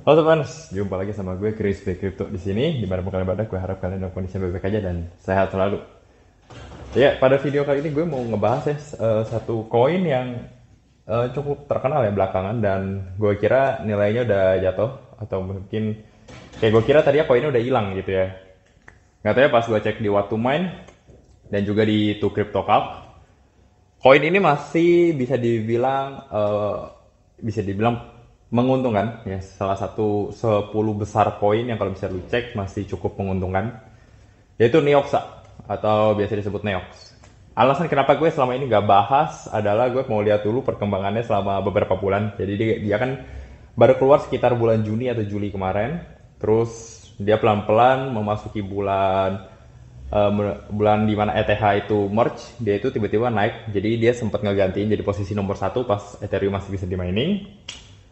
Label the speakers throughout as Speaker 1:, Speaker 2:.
Speaker 1: Halo teman, jumpa lagi sama gue Chris B. Crypto di sini. Di mana pun kalian berada, gue harap kalian dalam kondisi baik-baik aja dan sehat selalu. Ya, pada video kali ini gue mau ngebahas ya eh, satu koin yang eh, cukup terkenal ya belakangan dan gue kira nilainya udah jatuh atau mungkin kayak gue kira tadi tadinya koinnya udah hilang gitu ya. Nggak tahu ya pas gue cek di What to dan juga di Two Crypto Cup, koin ini masih bisa dibilang uh, bisa dibilang menguntungkan ya salah satu 10 besar poin yang kalau bisa lu cek masih cukup menguntungkan yaitu Neoxa atau biasa disebut Neox alasan kenapa gue selama ini gak bahas adalah gue mau lihat dulu perkembangannya selama beberapa bulan jadi dia, dia kan baru keluar sekitar bulan Juni atau Juli kemarin terus dia pelan-pelan memasuki bulan uh, bulan dimana ETH itu merge dia itu tiba-tiba naik jadi dia sempat ngegantiin jadi posisi nomor satu pas Ethereum masih bisa dimainin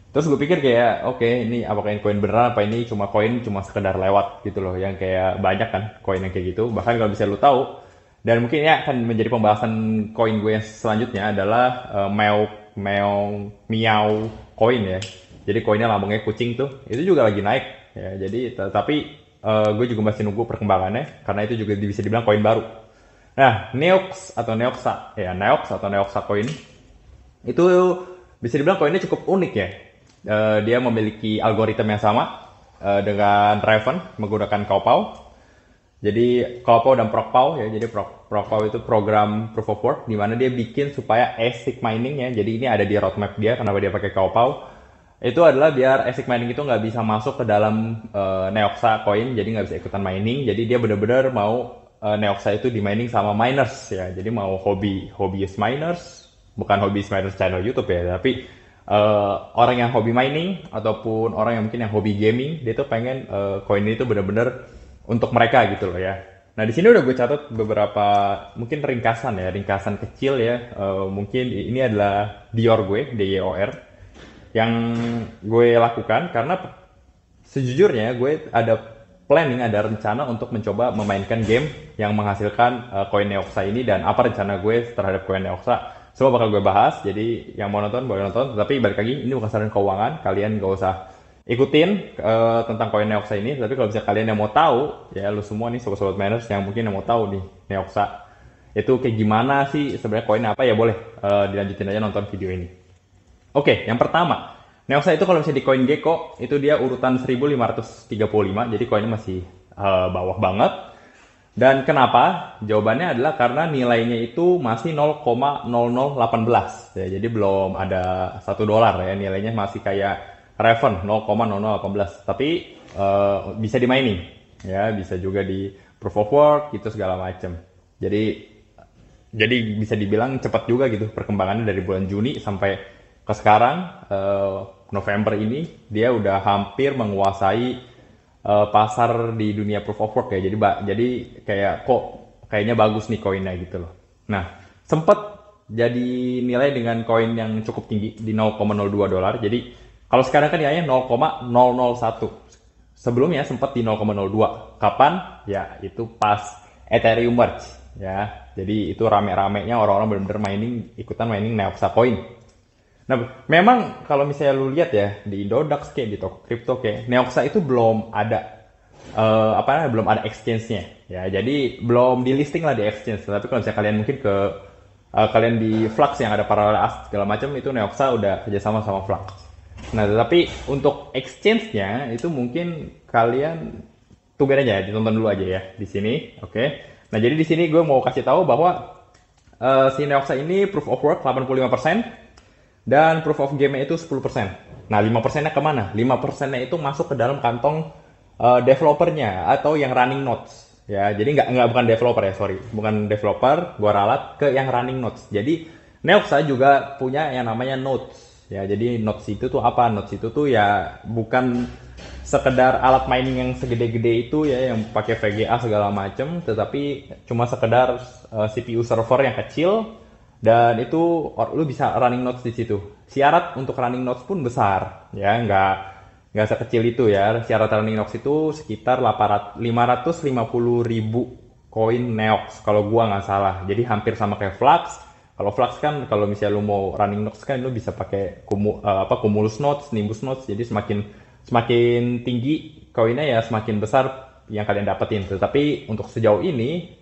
Speaker 1: terus gue pikir kayak oke okay, ini apakah ini koin beneran apa ini cuma koin cuma sekedar lewat gitu loh yang kayak banyak kan koin yang kayak gitu bahkan kalau bisa lu tahu dan mungkin ini akan menjadi pembahasan koin gue yang selanjutnya adalah uh, meow meow miau koin ya jadi koinnya lambangnya kucing tuh itu juga lagi naik ya jadi tapi uh, eh, gue juga masih nunggu perkembangannya karena itu juga bisa dibilang koin baru nah neox atau neoxa ya neox atau neoxa koin itu bisa dibilang koinnya cukup unik ya Eh, dia memiliki algoritma yang sama uh, dengan Raven menggunakan Kaupau. Jadi Kaupau dan Prokpau ya, jadi Prokpau itu program proof of work di mana dia bikin supaya ASIC mining ya. Jadi ini ada di roadmap dia kenapa dia pakai Kaupau. Itu adalah biar ASIC mining itu nggak bisa masuk ke dalam uh, Neoxa coin, jadi nggak bisa ikutan mining. Jadi dia benar-benar mau uh, Neoxa itu di mining sama miners ya. Jadi mau hobi hobbyist miners, bukan hobi miners channel YouTube ya, tapi uh, orang yang hobi mining ataupun orang yang mungkin yang hobi gaming dia tuh pengen uh, koin ini tuh bener-bener untuk mereka gitu loh ya. Nah di sini udah gue catat beberapa mungkin ringkasan ya, ringkasan kecil ya. Uh, mungkin ini adalah Dior gue, R yang gue lakukan karena sejujurnya gue ada planning, ada rencana untuk mencoba memainkan game yang menghasilkan koin uh, Neoxa ini dan apa rencana gue terhadap koin Neoxa semua bakal gue bahas. Jadi yang mau nonton boleh nonton. Tapi balik lagi, ini bukan saran keuangan. Kalian gak usah ikutin uh, tentang koin Neoxa ini. Tapi kalau bisa kalian yang mau tahu, ya lu semua nih sobat-sobat miners yang mungkin yang mau tahu nih Neoxa itu kayak gimana sih sebenarnya koin apa ya boleh uh, dilanjutin aja nonton video ini. Oke, okay, yang pertama Neoxa itu kalau misalnya di koin Gecko itu dia urutan 1535, jadi koinnya masih uh, bawah banget. Dan kenapa? Jawabannya adalah karena nilainya itu masih 0,0018. Ya, jadi belum ada satu dolar ya, nilainya masih kayak Raven 0,0018. Tapi uh, bisa dimainin, ya bisa juga di proof of work gitu segala macam. Jadi jadi bisa dibilang cepat juga gitu perkembangannya dari bulan Juni sampai ke sekarang uh, November ini dia udah hampir menguasai uh, pasar di dunia proof of work ya. Jadi mbak jadi kayak kok kayaknya bagus nih koinnya gitu loh. Nah, sempet jadi nilai dengan koin yang cukup tinggi di 0,02 dolar. Jadi kalau sekarang kan nilainya 0,001. Sebelumnya sempat di 0,02. Kapan? Ya, itu pas Ethereum merge ya. Jadi itu rame-ramenya orang-orang benar-benar mining ikutan mining Neoxa coin Nah, memang kalau misalnya lu lihat ya di Indodax kayak di toko kripto kayak Neoxa itu belum ada uh, apa namanya belum ada exchange-nya ya. Jadi belum di listing lah di exchange. Tapi kalau misalnya kalian mungkin ke uh, kalian di Flux yang ada paralel as segala macam itu Neoxa udah kerjasama sama Flux. Nah, tetapi untuk exchange-nya itu mungkin kalian tungguin aja, ditonton dulu aja ya di sini, oke. Okay? Nah, jadi di sini gue mau kasih tahu bahwa uh, si Neoxa ini proof of work 85% dan proof of game itu 10%. Nah, 5%-nya kemana? 5%-nya itu masuk ke dalam kantong uh, developernya atau yang running notes. Ya, jadi nggak nggak bukan developer ya, sorry, bukan developer, gua ralat ke yang running notes. Jadi Neoxa juga punya yang namanya notes. Ya, jadi notes itu tuh apa? Notes itu tuh ya bukan sekedar alat mining yang segede-gede itu ya yang pakai VGA segala macem, tetapi cuma sekedar uh, eh, CPU server yang kecil dan itu lu bisa running notes di situ. Syarat untuk running notes pun besar, ya nggak nggak sekecil itu ya. Syarat running notes itu sekitar 550 ribu koin Neox kalau gua nggak salah. Jadi hampir sama kayak Flux. Kalau Flux kan kalau misalnya lu mau running notes kan lu bisa pakai kumu, eh, apa cumulus notes, nimbus notes. Jadi semakin semakin tinggi koinnya ya semakin besar yang kalian dapetin. Tetapi untuk sejauh ini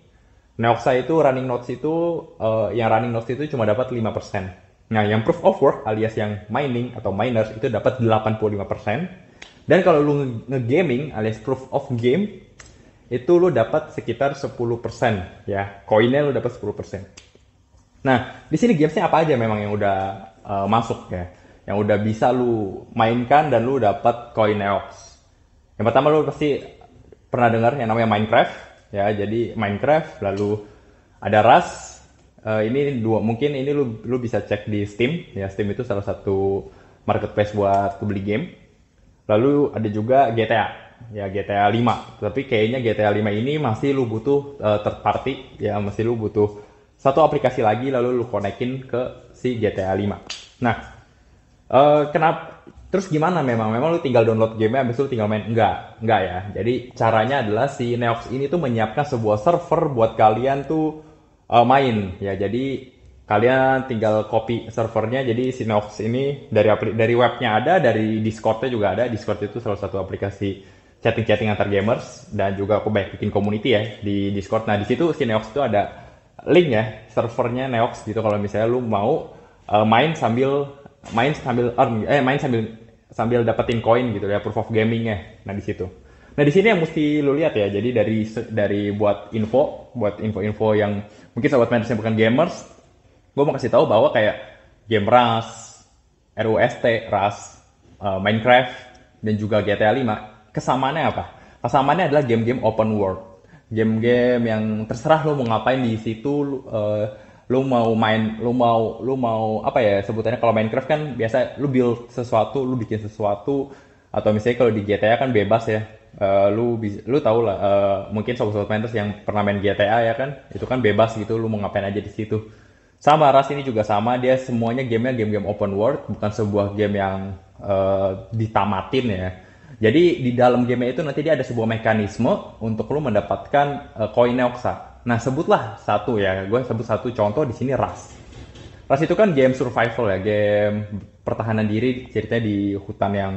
Speaker 1: Neoxa itu running notes itu uh, yang running notes itu cuma dapat 5%. Nah, yang proof of work alias yang mining atau miners itu dapat 85%. Dan kalau lu nge-gaming alias proof of game itu lu dapat sekitar 10% ya. Koinnya lu dapat 10%. Nah, di sini gamesnya apa aja memang yang udah uh, masuk ya. Yang udah bisa lu mainkan dan lu dapat koin Neox. Yang pertama lu pasti pernah dengar yang namanya Minecraft ya jadi Minecraft lalu ada Rust uh, ini dua mungkin ini lu lu bisa cek di Steam ya Steam itu salah satu marketplace buat beli game lalu ada juga GTA ya GTA 5 tapi kayaknya GTA 5 ini masih lu butuh uh, third party ya masih lu butuh satu aplikasi lagi lalu lu konekin ke si GTA 5 nah uh, eh, kenapa Terus gimana memang? Memang lu tinggal download gamenya, habis itu lu tinggal main? Enggak, enggak ya. Jadi caranya adalah si Neox ini tuh menyiapkan sebuah server buat kalian tuh uh, main ya. Jadi kalian tinggal copy servernya. Jadi si Neox ini dari dari webnya ada, dari Discordnya juga ada. Discord itu salah satu aplikasi chatting-chatting antar gamers dan juga aku banyak bikin community ya di Discord. Nah di situ si Neox itu ada link ya servernya Neox gitu kalau misalnya lu mau uh, main sambil main sambil earn gitu. eh main sambil sambil dapetin koin gitu ya proof of gaming ya. nah di situ nah di sini yang mesti lu lihat ya jadi dari dari buat info buat info-info yang mungkin sobat yang bukan gamers gue mau kasih tahu bahwa kayak game Rust RUST ras uh, eh, Minecraft dan juga GTA 5 kesamaannya apa kesamaannya adalah game-game open world game-game yang terserah lo mau ngapain di situ uh, lu mau main lu mau lu mau apa ya sebutannya kalau Minecraft kan biasa lu build sesuatu lu bikin sesuatu atau misalnya kalau di GTA kan bebas ya uh, lu lu tau lah uh, mungkin sobat-sobat mainers yang pernah main GTA ya kan itu kan bebas gitu lu mau ngapain aja di situ sama ras ini juga sama dia semuanya gamenya game-game open world bukan sebuah game yang uh, ditamatin ya jadi di dalam game itu nanti dia ada sebuah mekanisme untuk lu mendapatkan uh, koin neoxa Nah sebutlah satu ya, gue sebut satu contoh di sini Ras. Ras itu kan game survival ya, game pertahanan diri ceritanya di hutan yang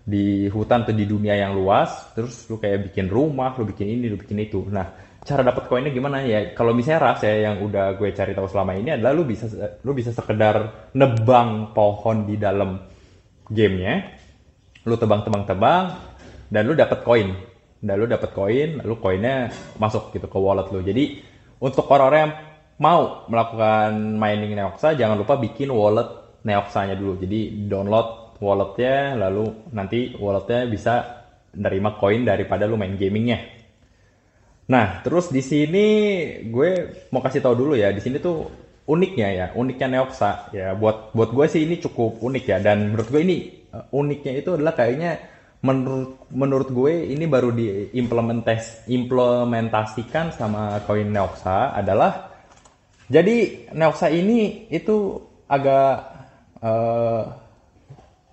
Speaker 1: di hutan atau di dunia yang luas, terus lu kayak bikin rumah, lu bikin ini, lu bikin itu. Nah, cara dapat koinnya gimana ya? Kalau misalnya ras ya yang udah gue cari tahu selama ini adalah lu bisa lu bisa sekedar nebang pohon di dalam gamenya, lu tebang-tebang-tebang, dan lu dapat koin dan nah, lu dapat koin lalu koinnya masuk gitu ke wallet lu jadi untuk orang-orang yang mau melakukan mining Neoxa jangan lupa bikin wallet Neoxanya dulu jadi download walletnya lalu nanti walletnya bisa nerima koin daripada lu main gamingnya Nah, terus di sini gue mau kasih tahu dulu ya, di sini tuh uniknya ya, uniknya Neoxa ya. Buat buat gue sih ini cukup unik ya dan menurut gue ini eh, uniknya itu adalah kayaknya menurut menurut gue ini baru diimplementas implementasikan sama koin Neoxa adalah jadi Neoxa ini itu agak uh,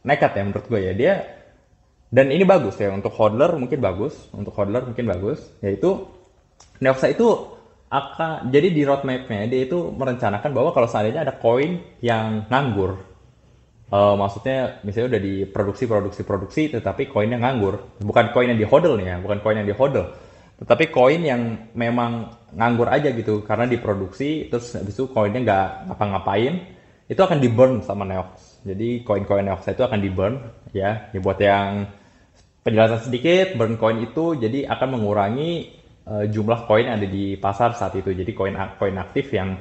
Speaker 1: nekat ya menurut gue ya dia dan ini bagus ya untuk hodler mungkin bagus untuk hodler mungkin bagus yaitu Neoxa itu akan jadi di roadmapnya dia itu merencanakan bahwa kalau seandainya ada koin yang nganggur uh, maksudnya misalnya udah diproduksi produksi produksi tetapi koinnya nganggur bukan koin yang dihodl nih ya bukan koin yang di dihodl tetapi koin yang memang nganggur aja gitu karena diproduksi terus habis itu koinnya nggak ngapa-ngapain itu akan di burn sama Neox jadi koin-koin Neox itu akan di burn ya ya buat yang penjelasan sedikit burn koin itu jadi akan mengurangi uh, jumlah koin yang ada di pasar saat itu jadi koin koin aktif yang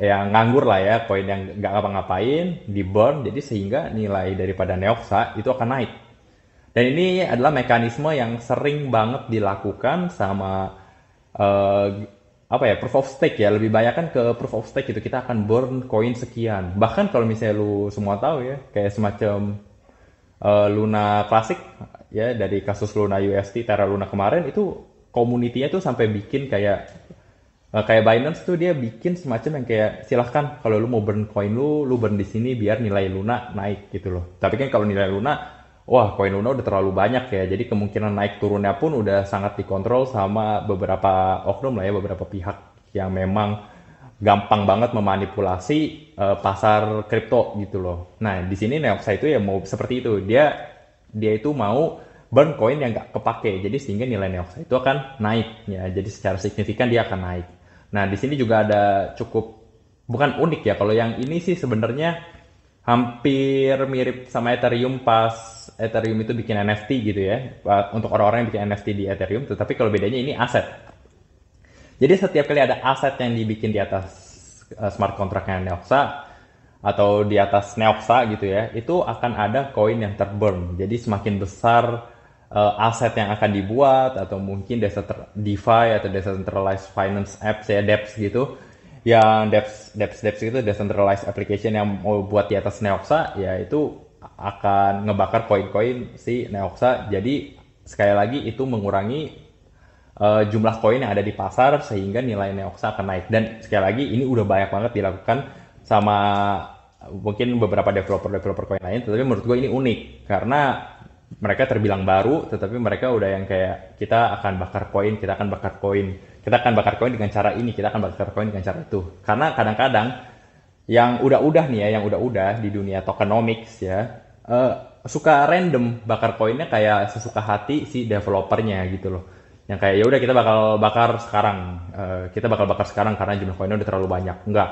Speaker 1: yang nganggur lah ya, koin yang nggak ngapa-ngapain, di burn, jadi sehingga nilai daripada Neoxa itu akan naik. Dan ini adalah mekanisme yang sering banget dilakukan sama uh, apa ya proof of stake ya lebih banyak kan ke proof of stake itu kita akan burn koin sekian bahkan kalau misalnya lu semua tahu ya kayak semacam uh, Luna klasik ya dari kasus Luna UST Terra Luna kemarin itu komunitinya tuh sampai bikin kayak uh, kayak Binance tuh dia bikin semacam yang kayak silahkan kalau lu mau burn coin lu lu burn di sini biar nilai Luna naik gitu loh tapi kan kalau nilai Luna wah koin Luna udah terlalu banyak ya jadi kemungkinan naik turunnya pun udah sangat dikontrol sama beberapa oknum lah ya beberapa pihak yang memang gampang banget memanipulasi uh, pasar kripto gitu loh. Nah di sini Neoxa itu ya mau seperti itu dia dia itu mau burn coin yang gak kepake jadi sehingga nilai Neoxa itu akan naik ya jadi secara signifikan dia akan naik Nah, di sini juga ada cukup bukan unik ya kalau yang ini sih sebenarnya hampir mirip sama Ethereum pas Ethereum itu bikin NFT gitu ya untuk orang-orang yang bikin NFT di Ethereum tetapi kalau bedanya ini aset jadi setiap kali ada aset yang dibikin di atas eh, smart contract yang Neoxa atau di atas Neoxa gitu ya itu akan ada koin yang terburn jadi semakin besar uh, aset yang akan dibuat atau mungkin desa DeFi atau decentralized finance apps ya DEPS gitu yang DEPS DEPS DEPS itu decentralized application yang mau buat di atas Neoxa ya itu akan ngebakar koin-koin si Neoxa jadi sekali lagi itu mengurangi uh, jumlah koin yang ada di pasar sehingga nilai Neoxa akan naik dan sekali lagi ini udah banyak banget dilakukan sama mungkin beberapa developer-developer koin lain tetapi menurut gue ini unik karena mereka terbilang baru, tetapi mereka udah yang kayak kita akan bakar koin, kita akan bakar koin, kita akan bakar koin dengan cara ini, kita akan bakar koin dengan cara itu. Karena kadang-kadang yang udah-udah nih ya, yang udah-udah di dunia tokenomics ya, uh, suka random bakar koinnya kayak sesuka hati si developernya gitu loh. Yang kayak ya udah kita bakal bakar sekarang, uh, kita bakal bakar sekarang karena jumlah koinnya udah terlalu banyak. Enggak.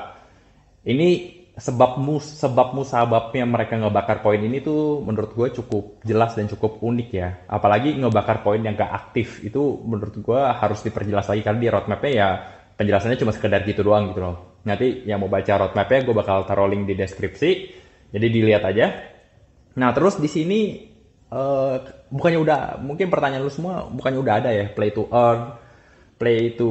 Speaker 1: Ini sebab mus sebab musababnya mereka ngebakar poin ini tuh menurut gue cukup jelas dan cukup unik ya apalagi ngebakar poin yang gak aktif itu menurut gue harus diperjelas lagi karena di roadmapnya ya penjelasannya cuma sekedar gitu doang gitu loh nanti yang mau baca roadmapnya gue bakal taruh link di deskripsi jadi dilihat aja nah terus di sini uh, bukannya udah mungkin pertanyaan lu semua bukannya udah ada ya play to earn play to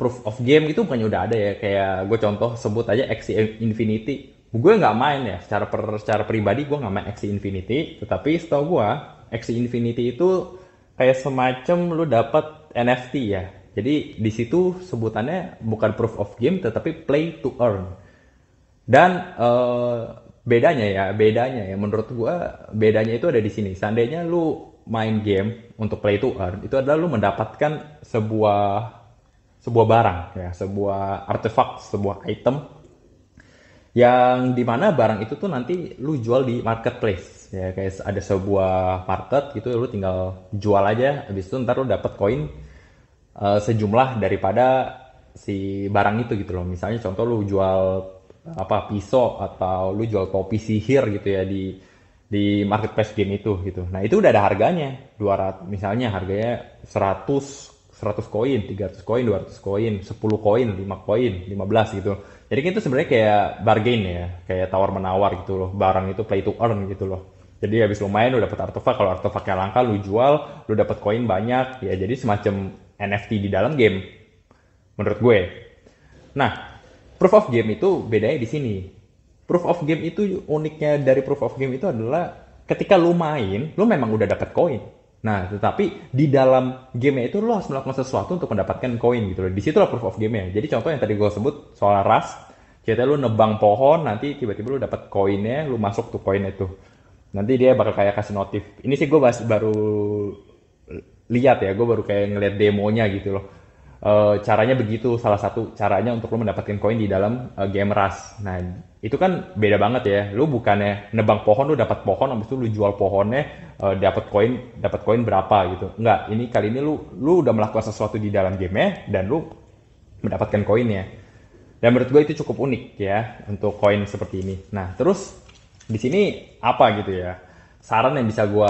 Speaker 1: proof of game itu bukannya udah ada ya kayak gue contoh sebut aja X Infinity gue nggak main ya secara per, secara pribadi gue nggak main X Infinity tetapi setahu gue X Infinity itu kayak semacam lu dapat NFT ya jadi di situ sebutannya bukan proof of game tetapi play to earn dan uh, bedanya ya bedanya ya menurut gue bedanya itu ada di sini seandainya lu main game untuk play to earn itu adalah lu mendapatkan sebuah sebuah barang ya sebuah artefak sebuah item yang dimana barang itu tuh nanti lu jual di marketplace ya guys ada sebuah market gitu lu tinggal jual aja habis itu ntar lu dapat koin uh, sejumlah daripada si barang itu gitu loh misalnya contoh lu jual apa pisau atau lu jual topi sihir gitu ya di di marketplace game itu gitu. Nah, itu udah ada harganya. 200 misalnya harganya 100 100 koin, 300 koin, 200 koin, 10 koin, 5 koin, 15 gitu. Jadi itu sebenarnya kayak bargain ya, kayak tawar menawar gitu loh. Barang itu play to earn gitu loh. Jadi habis main lo dapet artefak, kalau artefaknya langka lo jual, lo dapet koin banyak. Ya jadi semacam NFT di dalam game menurut gue. Nah, proof of game itu bedanya di sini proof of game itu uniknya dari proof of game itu adalah ketika lu main, lu memang udah dapat koin. Nah, tetapi di dalam game itu lo harus melakukan sesuatu untuk mendapatkan koin gitu loh. Di situ lah proof of game-nya. Jadi contoh yang tadi gue sebut soal ras, cerita lu nebang pohon, nanti tiba-tiba lu dapat koinnya, lu masuk tuh koin itu. Nanti dia bakal kayak kasih notif. Ini sih gue baru lihat ya, gue baru kayak ngeliat demonya gitu loh uh, caranya begitu salah satu caranya untuk lo mendapatkan koin di dalam uh, game ras nah itu kan beda banget ya lo bukannya nebang pohon lo dapat pohon habis itu lo jual pohonnya uh, eh, dapat koin dapat koin berapa gitu nggak ini kali ini lo lo udah melakukan sesuatu di dalam game ya, dan lo mendapatkan koinnya dan menurut gue itu cukup unik ya untuk koin seperti ini nah terus di sini apa gitu ya saran yang bisa gue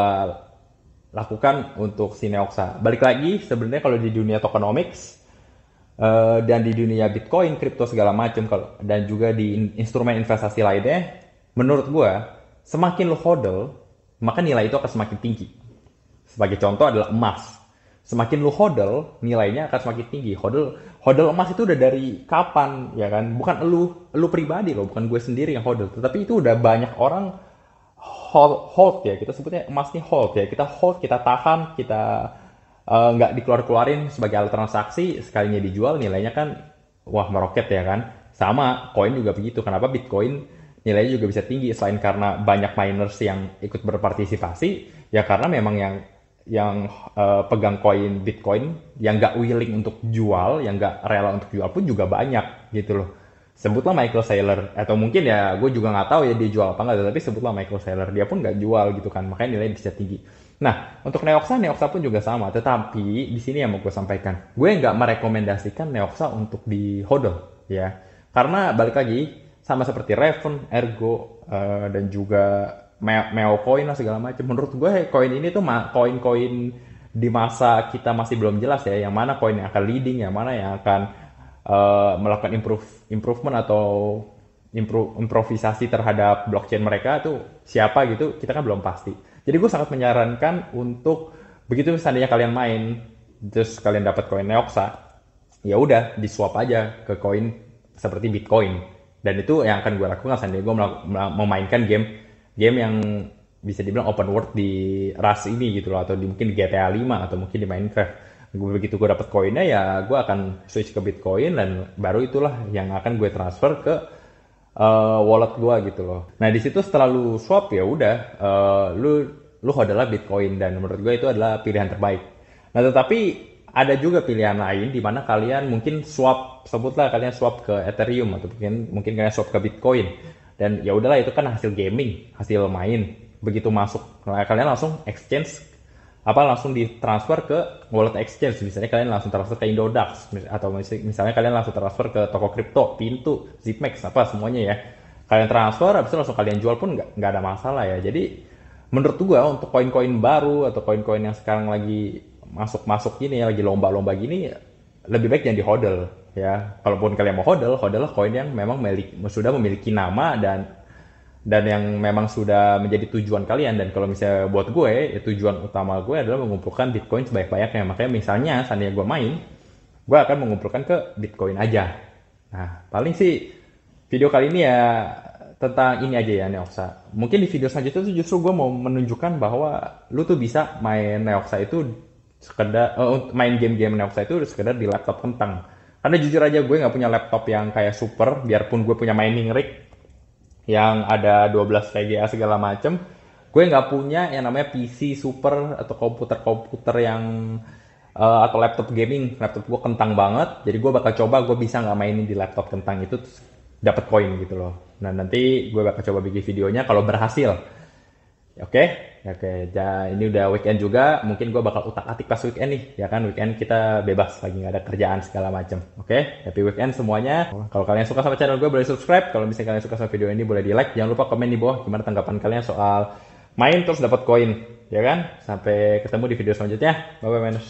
Speaker 1: lakukan untuk Sineoxa. Balik lagi, sebenarnya kalau di dunia tokenomics uh, dan di dunia Bitcoin, kripto segala macam, dan juga di instrumen investasi lainnya, menurut gue, semakin lo hodl, maka nilai itu akan semakin tinggi. Sebagai contoh adalah emas. Semakin lu hodl, nilainya akan semakin tinggi. Hodl, hodl emas itu udah dari kapan, ya kan? Bukan lu, lu pribadi loh, bukan gue sendiri yang hodl. Tetapi itu udah banyak orang hold, hold ya kita sebutnya emas ini hold ya kita hold kita tahan kita eh, nggak uh, dikeluar keluarin sebagai alat transaksi sekalinya dijual nilainya kan wah meroket ya kan sama koin juga begitu kenapa bitcoin nilainya juga bisa tinggi selain karena banyak miners yang ikut berpartisipasi ya karena memang yang yang uh, pegang koin bitcoin yang nggak willing untuk jual yang nggak rela untuk jual pun juga banyak gitu loh sebutlah Michael Saylor atau mungkin ya gue juga nggak tahu ya dia jual apa nggak tapi sebutlah Michael Saylor dia pun nggak jual gitu kan makanya nilai bisa tinggi nah untuk Neoxa Neoxa pun juga sama tetapi di sini yang mau gue sampaikan gue nggak merekomendasikan Neoxa untuk di hodl ya karena balik lagi sama seperti Raven, Ergo uh, dan juga Meo Coin lah segala macam menurut gue koin ini tuh koin-koin di masa kita masih belum jelas ya yang mana koin yang akan leading yang mana yang akan Eh, melakukan improve, improvement atau improve, improvisasi terhadap blockchain mereka tuh siapa gitu kita kan belum pasti. Jadi gue sangat menyarankan untuk begitu seandainya kalian main terus kalian dapat koin Neoxa, ya udah di aja ke koin seperti Bitcoin. Dan itu yang akan gue lakukan seandainya gue memainkan game game yang bisa dibilang open world di Rust ini gitu loh atau di, mungkin di GTA 5 atau mungkin di Minecraft gue begitu gue dapat koinnya ya gue akan switch ke Bitcoin dan baru itulah yang akan gue transfer ke uh, wallet gue gitu loh. Nah di situ setelah lu swap ya udah uh, lu lu adalah Bitcoin dan menurut gue itu adalah pilihan terbaik. Nah tetapi ada juga pilihan lain di mana kalian mungkin swap sebutlah kalian swap ke Ethereum atau mungkin mungkin kalian swap ke Bitcoin dan ya udahlah itu kan hasil gaming hasil main begitu masuk nah, kalian langsung exchange apa langsung ditransfer ke wallet exchange misalnya kalian langsung transfer ke Indodax atau misalnya kalian langsung transfer ke toko kripto, Pintu, Zipmax apa semuanya ya. Kalian transfer habis itu langsung kalian jual pun nggak nggak ada masalah ya. Jadi menurut gua untuk koin-koin baru atau koin-koin yang sekarang lagi masuk-masuk gini ya, lagi lomba-lomba gini lebih baik jangan di hodl ya. Kalaupun kalian mau hodl, hodl koin yang memang milik, sudah memiliki nama dan dan yang memang sudah menjadi tujuan kalian dan kalau misalnya buat gue ya tujuan utama gue adalah mengumpulkan bitcoin sebanyak-banyaknya makanya misalnya seandainya gue main gue akan mengumpulkan ke bitcoin aja nah paling sih video kali ini ya tentang ini aja ya Neoxa mungkin di video selanjutnya tuh justru gue mau menunjukkan bahwa lu tuh bisa main Neoxa itu sekedar uh, main game-game Neoxa itu sekedar di laptop kentang karena jujur aja gue nggak punya laptop yang kayak super biarpun gue punya mining rig yang ada 12 VGA segala macem gue nggak punya yang namanya PC super atau komputer-komputer yang uh, atau laptop gaming laptop gue kentang banget jadi gue bakal coba gue bisa nggak mainin di laptop kentang itu dapat koin gitu loh nah nanti gue bakal coba bikin videonya kalau berhasil oke okay? Oke, ja, ini udah weekend juga, mungkin gue bakal utak-atik pas weekend nih, ya kan weekend kita bebas lagi nggak ada kerjaan segala macam. Oke, okay? happy weekend semuanya. Kalau kalian suka sama channel gue boleh subscribe, kalau misalnya kalian suka sama video ini boleh di like, jangan lupa komen di bawah gimana tanggapan kalian soal main terus dapat koin, ya kan? Sampai ketemu di video selanjutnya, bye bye manus.